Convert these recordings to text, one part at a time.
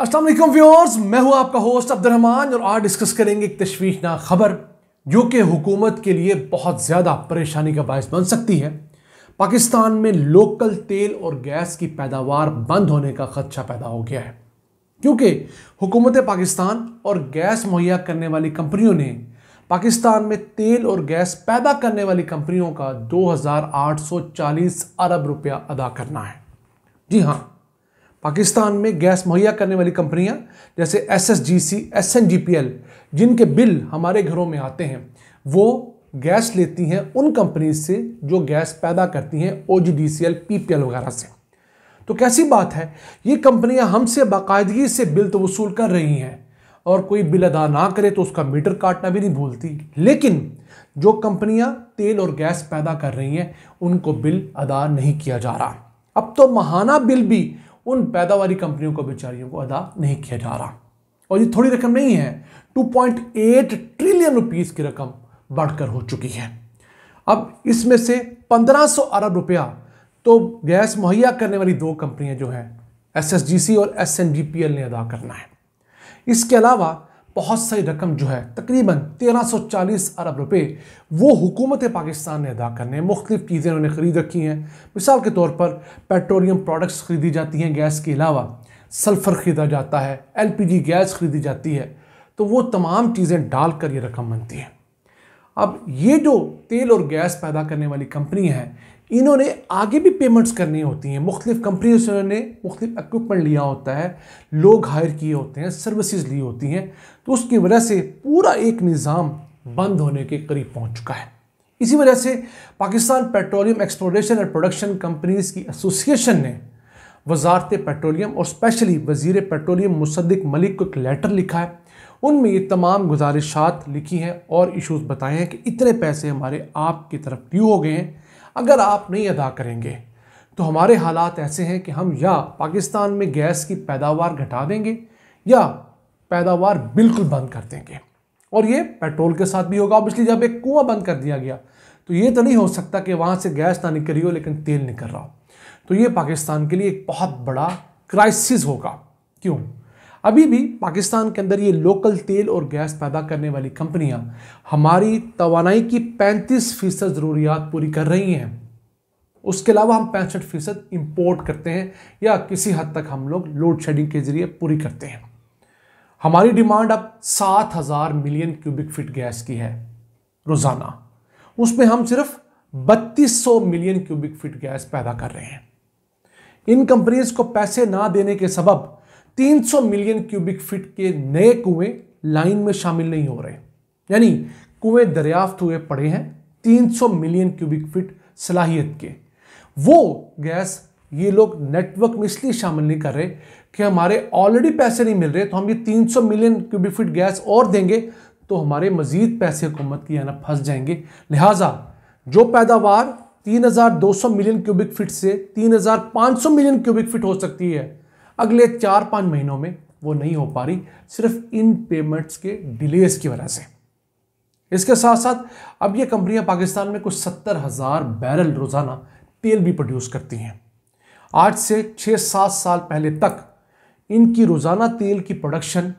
असलम व्यवर्स मैं हूँ आपका होस्ट अब्दुलरहमान और आज डिस्कस करेंगे एक तशवीशनाक खबर जो कि हुकूमत के लिए बहुत ज़्यादा परेशानी का बायस बन सकती है पाकिस्तान में लोकल तेल और गैस की पैदावार बंद होने का खदशा पैदा हो गया है क्योंकि हुकूमत पाकिस्तान और गैस मुहैया करने वाली कंपनियों ने पाकिस्तान में तेल और गैस पैदा करने वाली कंपनियों का दो अरब रुपया अदा करना है जी हाँ पाकिस्तान में गैस मुहैया करने वाली कंपनियां जैसे S S G C S N G P L जिनके बिल हमारे घरों में आते हैं वो गैस लेती हैं उन कंपनी से जो गैस पैदा करती हैं O G D C L P P L वगैरह से तो कैसी बात है ये कंपनियां हमसे बाकायदगी से बिल तो वसूल कर रही हैं और कोई बिल अदा ना करे तो उसका मीटर काटना भी नहीं भूलती लेकिन जो कंपनियां तेल और गैस पैदा कर रही हैं उनको बिल अदा नहीं किया जा रहा अब तो महाना बिल भी उन पैदावारी कंपनियों को बेचारियों को अदा नहीं किया जा रहा और ये थोड़ी रकम नहीं है 2.8 ट्रिलियन रुपीस की रकम बढ़कर हो चुकी है अब इसमें से 1500 अरब रुपया तो गैस मुहैया करने वाली दो कंपनियां जो हैं एसएसजीसी और एसएनजीपीएल ने अदा करना है इसके अलावा बहुत सारी रकम जो है तकरीबन 1340 अरब रुपए वो हुकूमत पाकिस्तान ने अदा करने मुख्तफ चीज़ें उन्होंने ख़रीद रखी हैं मिसाल के तौर पर पेट्रोलियम प्रोडक्ट्स खरीदी जाती हैं गैस के अलावा सल्फ़र ख़रीदा जाता है एलपीजी गैस खरीदी जाती है तो वो तमाम चीज़ें डाल कर ये रकम बनती है अब ये जो तेल और गैस पैदा करने वाली कंपनी है इन्होंने आगे भी पेमेंट्स करनी होती हैं मुख्तलिफ़ कंपनी से उन्होंने मुख्तलिफ इक्विपमेंट लिया होता है लोग हायर किए होते हैं सर्विसेज ली होती हैं तो उसकी वजह से पूरा एक निज़ाम बंद होने के करीब पहुंच चुका है इसी वजह से Pakistan petroleum exploration and production companies की एसोसिएशन ने वजारत पेट्रोलियम और स्पेशली वजीर पेट्रोलियम मुसद्दिक मलिक को एक लेटर लिखा है उनमें ये तमाम गुजारिशात लिखी हैं और इशूज़ बताए हैं कि इतने पैसे हमारे आपकी तरफ क्यों हो गए हैं अगर आप नहीं अदा करेंगे तो हमारे हालात ऐसे हैं कि हम या पाकिस्तान में गैस की पैदावार घटा देंगे या पैदावार बिल्कुल बंद कर देंगे और ये पेट्रोल के साथ भी होगा ऑब्वियसली जब एक कुआं बंद कर दिया गया तो ये तो नहीं हो सकता कि वहाँ से गैस ना निकल रही हो लेकिन तेल निकल रहा हो तो ये पाकिस्तान के लिए एक बहुत बड़ा क्राइसिस होगा क्यों अभी भी पाकिस्तान के अंदर ये लोकल तेल और गैस पैदा करने वाली कंपनियां हमारी तोानाई की 35 फीसद ज़रूरियात पूरी कर रही हैं उसके अलावा हम पैंसठ फीसद इम्पोर्ट करते हैं या किसी हद तक हम लोग लोड शेडिंग के ज़रिए पूरी करते हैं हमारी डिमांड अब सात हज़ार मिलियन क्यूबिक फीट गैस की है रोज़ाना उसमें हम सिर्फ बत्तीस मिलियन क्यूबिक फिट गैस पैदा कर रहे हैं इन कंपनीज को पैसे ना देने के सबब 300 मिलियन क्यूबिक फीट के नए कुएं लाइन में शामिल नहीं हो रहे यानी कुएं दरियाफ्त हुए पड़े हैं 300 मिलियन क्यूबिक फीट सलाहियत के वो गैस ये लोग नेटवर्क में इसलिए शामिल नहीं कर रहे कि हमारे ऑलरेडी पैसे नहीं मिल रहे तो हम ये 300 मिलियन क्यूबिक फीट गैस और देंगे तो हमारे मजीद पैसे हुकूमत की याना फंस जाएंगे लिहाजा जो पैदावार 3200 मिलियन क्यूबिक फीट से 3500 मिलियन क्यूबिक फीट हो सकती है अगले चार पाँच महीनों में वो नहीं हो पा रही सिर्फ इन पेमेंट्स के डिलेज की वजह से इसके साथ साथ अब ये कंपनियां पाकिस्तान में कुछ सत्तर हज़ार बैरल रोज़ाना तेल भी प्रोड्यूस करती हैं आज से छः सात साल पहले तक इनकी रोज़ाना तेल की प्रोडक्शन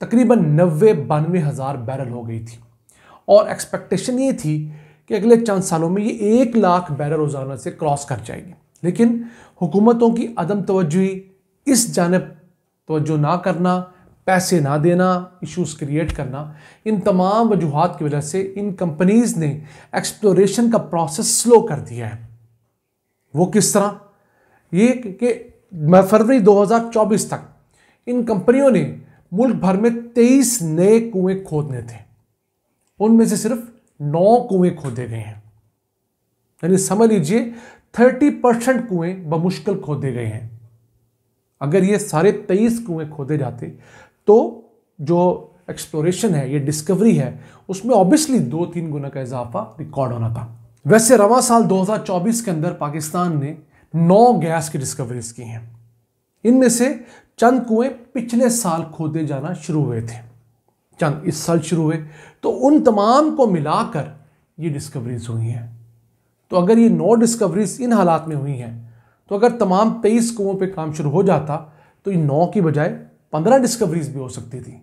तकरीबन नबे बानवे हज़ार बैरल हो गई थी और एक्सपेक्टेशन ये थी कि अगले चंद सालों में ये एक लाख बैरल रोज़ाना से क्रॉस कर जाएगी लेकिन हुकूमतों की अदम तोजही इस जानब तोज्जो ना करना पैसे ना देना इश्यूज क्रिएट करना इन तमाम वजूहत की वजह से इन कंपनीज़ ने एक्सप्लोरेशन का प्रोसेस स्लो कर दिया है वो किस तरह ये कि फरवरी 2024 तक इन कंपनियों ने मुल्क भर में 23 नए कुएं खोदने थे उनमें से सिर्फ नौ कुएं खोदे गए हैं यानी समझ लीजिए 30 परसेंट कुएं बमुश्किल खोदे गए हैं अगर ये सारे तेईस कुएँ खोदे जाते तो जो एक्सप्लोरेशन है ये डिस्कवरी है उसमें ऑब्वियसली दो तीन गुना का इजाफा रिकॉर्ड होना था वैसे रवा साल 2024 के अंदर पाकिस्तान ने नौ गैस की डिस्कवरीज की हैं इनमें से चंद कुएं पिछले साल खोदे जाना शुरू हुए थे चंद इस साल शुरू हुए तो उन तमाम को मिलाकर ये डिस्कवरीज हुई हैं तो अगर ये नौ डिस्कवरीज इन हालात में हुई हैं तो अगर तमाम तेईस कुओं पर काम शुरू हो जाता तो ये नौ की बजाय पंद्रह डिस्कवरीज भी हो सकती थी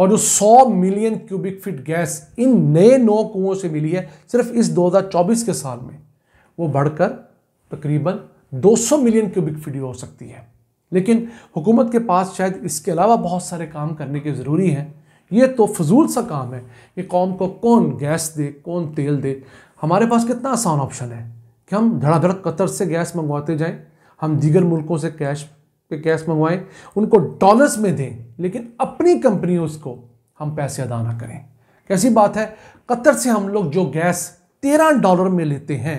और जो 100 मिलियन क्यूबिक फीट गैस इन नए नौ कुओं से मिली है सिर्फ इस 2024 के साल में वो बढ़कर तकरीबन 200 मिलियन क्यूबिक फीट हो सकती है लेकिन हुकूमत के पास शायद इसके अलावा बहुत सारे काम करने के ज़रूरी हैं ये तो फजूल सा काम है कि कौम को कौन गैस दे कौन तेल दे हमारे पास कितना आसान ऑप्शन है कि हम धड़ाधड़ कतर से गैस मंगवाते जाएं हम दीगर मुल्कों से कैश पे गैस मंगवाएं उनको डॉलर्स में दें लेकिन अपनी कंपनियों को हम पैसे अदा ना करें कैसी बात है कतर से हम लोग जो गैस तेरह डॉलर में लेते हैं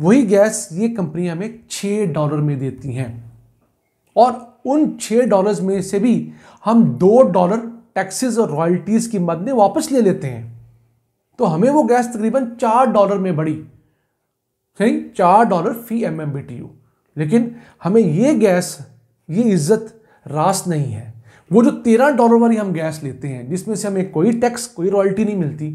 वही गैस ये कंपनियां हमें छः डॉलर में देती हैं और उन छः डॉलर्स में से भी हम दो डॉलर टैक्सेस और रॉयल्टीज़ की मद में वापस ले लेते हैं तो हमें वो गैस तकरीबन चार डॉलर में बढ़ी सही चार डॉलर फी M M B T U लेकिन हमें ये गैस ये इज्जत रास नहीं है वो जो तेरह डॉलर वाली हम गैस लेते हैं जिसमें से हमें कोई टैक्स कोई रॉयल्टी नहीं मिलती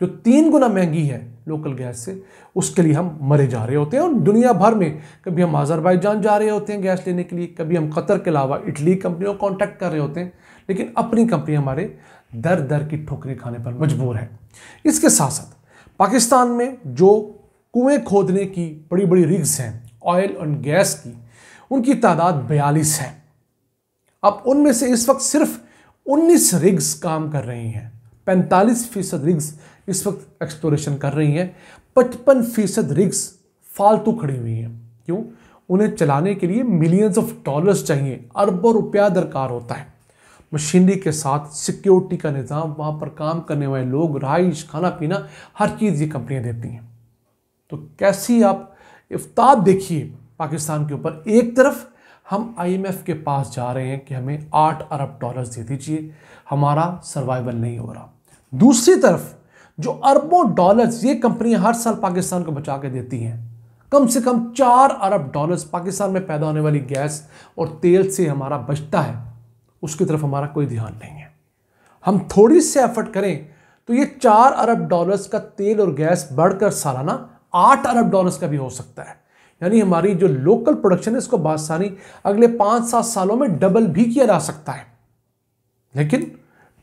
जो तीन गुना महंगी है लोकल गैस से उसके लिए हम मरे जा रहे होते हैं और दुनिया भर में कभी हम आज़रबाईजान जा रहे होते हैं गैस लेने के लिए कभी हम कतर के अलावा इटली कंपनियों को कॉन्टैक्ट कर रहे होते हैं लेकिन अपनी कंपनी हमारे दर दर की ठोकरें खाने पर मजबूर है इसके साथ साथ पाकिस्तान में जो कुएं खोदने की बड़ी बड़ी रिग्स हैं ऑयल और गैस की उनकी तादाद बयालीस है अब उनमें से इस वक्त सिर्फ 19 रिग्स काम कर रही हैं 45 फीसद रिग्स इस वक्त एक्सप्लोरेशन कर रही हैं पचपन फीसद रिग्स फालतू खड़ी हुई हैं क्यों उन्हें चलाने के लिए मिलियंस ऑफ डॉलर्स चाहिए अरबों रुपया दरकार होता है मशीनरी के साथ सिक्योरिटी का निज़ाम वहाँ पर काम करने वाले लोग रहाइश खाना पीना हर चीज़ ये कंपनियाँ देती हैं तो कैसी आप इफ्ताद देखिए पाकिस्तान के ऊपर एक तरफ हम आईएमएफ के पास जा रहे हैं कि हमें आठ अरब डॉलर्स दे दीजिए हमारा सर्वाइवल नहीं हो रहा दूसरी तरफ जो अरबों डॉलर्स ये कंपनियां हर साल पाकिस्तान को बचा के देती हैं कम से कम चार अरब डॉलर्स पाकिस्तान में पैदा होने वाली गैस और तेल से हमारा बचता है उसकी तरफ हमारा कोई ध्यान नहीं है हम थोड़ी सी एफर्ट करें तो ये चार अरब डॉलर्स का तेल और गैस बढ़कर सालाना आठ अरब डॉलर्स का भी हो सकता है यानी हमारी जो लोकल प्रोडक्शन है इसको बासानी अगले पांच सात सालों में डबल भी किया जा सकता है लेकिन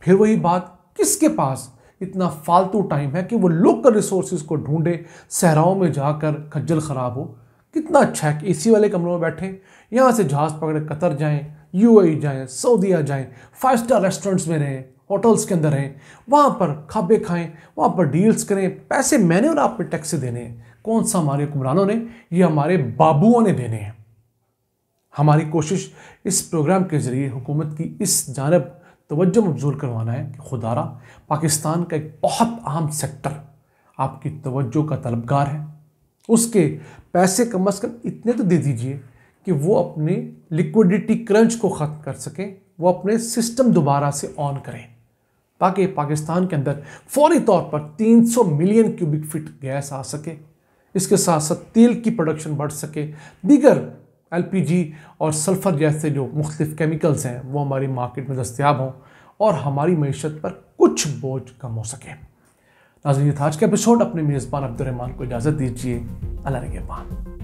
फिर वही बात किसके पास इतना फालतू टाइम है कि वो लोकल रिसोर्सेज को ढूंढे सहराओं में जाकर खज्जल ख़राब हो कितना अच्छा है कि एसी वाले कमरों में बैठे यहाँ से जहाज़ पकड़े कतर जाएं यूएई e जाएं सऊदीया जाएं फाइव स्टार रेस्टोरेंट्स में रहें होटल्स के अंदर हैं वहाँ पर खाबे खाएं वहाँ पर डील्स करें पैसे मैंने और आप पर टैक्स देने हैं कौन सा हमारे हुक्मरानों ने ये हमारे बाबुओं ने देने हैं हमारी कोशिश इस प्रोग्राम के ज़रिए हुकूमत की इस जानब तवज्जो मबजूल करवाना है कि खुदारा पाकिस्तान का एक बहुत अहम सेक्टर आपकी तवज्जो का तलबगार है उसके पैसे कम अज़ कम इतने तो दे दीजिए कि वो अपने लिक्विडिटी क्रंच को ख़त्म कर सकें वो अपने सिस्टम दोबारा से ऑन करें ताकि पाकिस्तान के अंदर फौरी तौर पर 300 मिलियन क्यूबिक फिट गैस आ सके इसके साथ साथ तेल की प्रोडक्शन बढ़ सके दीगर एलपीजी और सल्फ़र जैसे जो मुख्तफ केमिकल्स हैं वो हमारी मार्केट में दस्तियाब हों और हमारी मीशत पर कुछ बोझ कम हो सके नाजन ये था आज का एपिसोड अपने मेज़बान अब्दुलरहमान को इजाज़त दीजिए अल्लाह के